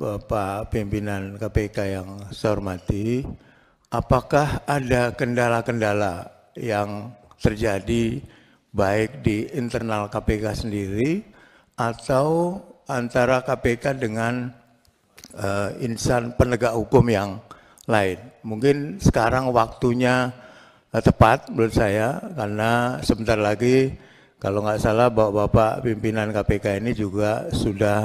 Bapak pimpinan KPK yang saya hormati, apakah ada kendala-kendala yang terjadi baik di internal KPK sendiri atau antara KPK dengan uh, insan penegak hukum yang lain. Mungkin sekarang waktunya uh, tepat menurut saya karena sebentar lagi kalau nggak salah bapak-bapak pimpinan KPK ini juga sudah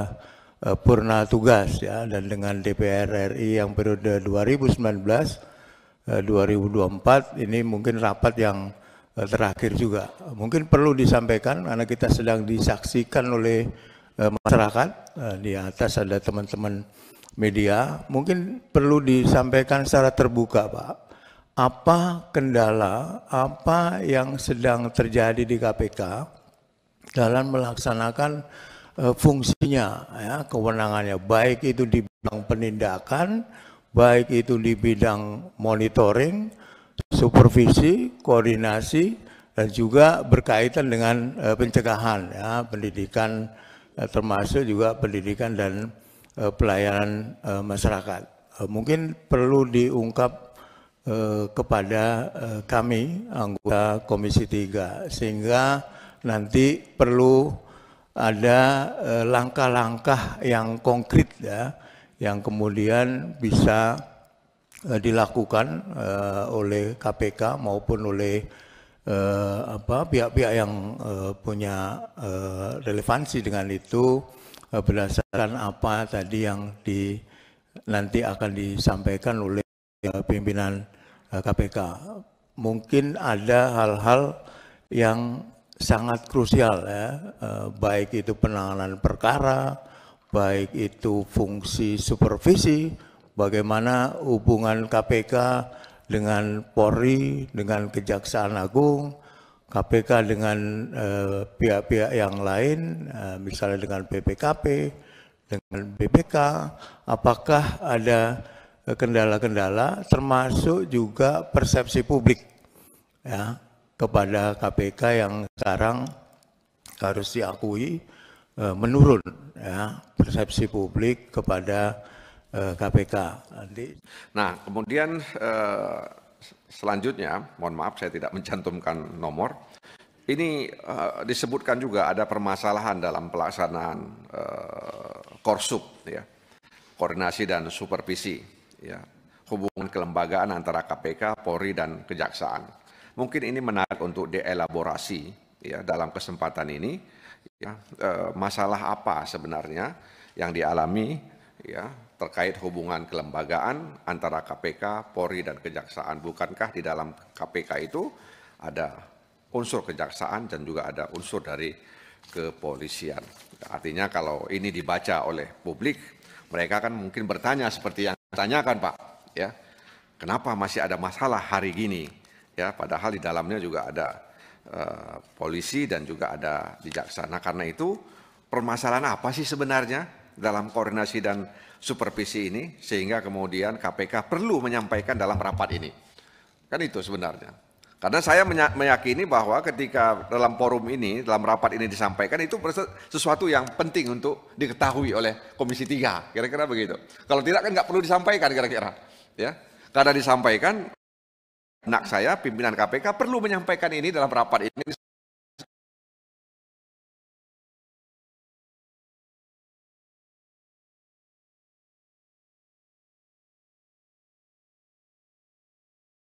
uh, purna tugas ya dan dengan DPR RI yang periode 2019 uh, 2024 ini mungkin rapat yang uh, terakhir juga. Mungkin perlu disampaikan karena kita sedang disaksikan oleh uh, masyarakat uh, di atas ada teman-teman media, mungkin perlu disampaikan secara terbuka, Pak apa kendala, apa yang sedang terjadi di KPK dalam melaksanakan Eh, fungsinya, ya, kewenangannya, baik itu di bidang penindakan, baik itu di bidang monitoring, supervisi, koordinasi, dan juga berkaitan dengan uh, pencegahan, ya, pendidikan, uh, termasuk juga pendidikan dan uh, pelayanan uh, masyarakat. Uh, mungkin perlu diungkap kepada kami anggota Komisi 3 sehingga nanti perlu ada eh, langkah-langkah yang konkret ya yang kemudian bisa eh, dilakukan eh, oleh KPK maupun oleh pihak-pihak yang punya relevansi dengan itu berdasarkan apa tadi yang di nanti akan disampaikan oleh pimpinan KPK. Mungkin ada hal-hal yang sangat krusial ya, eh, baik itu penanganan perkara, baik itu fungsi supervisi, bagaimana hubungan KPK dengan Polri, dengan Kejaksaan Agung, KPK dengan eh, pihak-pihak eh, yang lain, eh, misalnya dengan PPKP dengan BPK, apakah ada eh, kendala-kendala termasuk juga persepsi publik ya kepada KPK yang sekarang harus diakui eh, menurun ya persepsi publik kepada KPK. Eh, nah, kemudian eh, selanjutnya, mohon maaf saya tidak mencantumkan nomor. Ini disebutkan juga ada permasalahan dalam pelaksanaan korsup ya, koordinasi dan supervisi, ya, hubungan kelembagaan antara KPK, Polri dan Kejaksaan. Mungkin ini menarik untuk dielaborasi ya dalam kesempatan ini ya, e, masalah apa sebenarnya yang dialami ya terkait hubungan kelembagaan antara KPK, Polri dan kejaksaan. Bukankah di dalam KPK itu ada unsur kejaksaan dan juga ada unsur dari kepolisian. Artinya kalau ini dibaca oleh publik, mereka kan mungkin bertanya seperti yang ditanyakan Pak, ya. Kenapa masih ada masalah hari gini? ya padahal di dalamnya juga ada eh, polisi dan juga ada bijaksana karena itu permasalahan apa sih sebenarnya dalam koordinasi dan supervisi ini sehingga kemudian KPK perlu menyampaikan dalam rapat ini kan itu sebenarnya karena saya meyakini bahwa ketika dalam forum ini dalam rapat ini disampaikan itu sesuatu yang penting untuk diketahui oleh Komisi 3 kira-kira begitu kalau tidak kan nggak perlu disampaikan kira-kira ya karena disampaikan anak saya pimpinan KPK perlu menyampaikan ini dalam rapat ini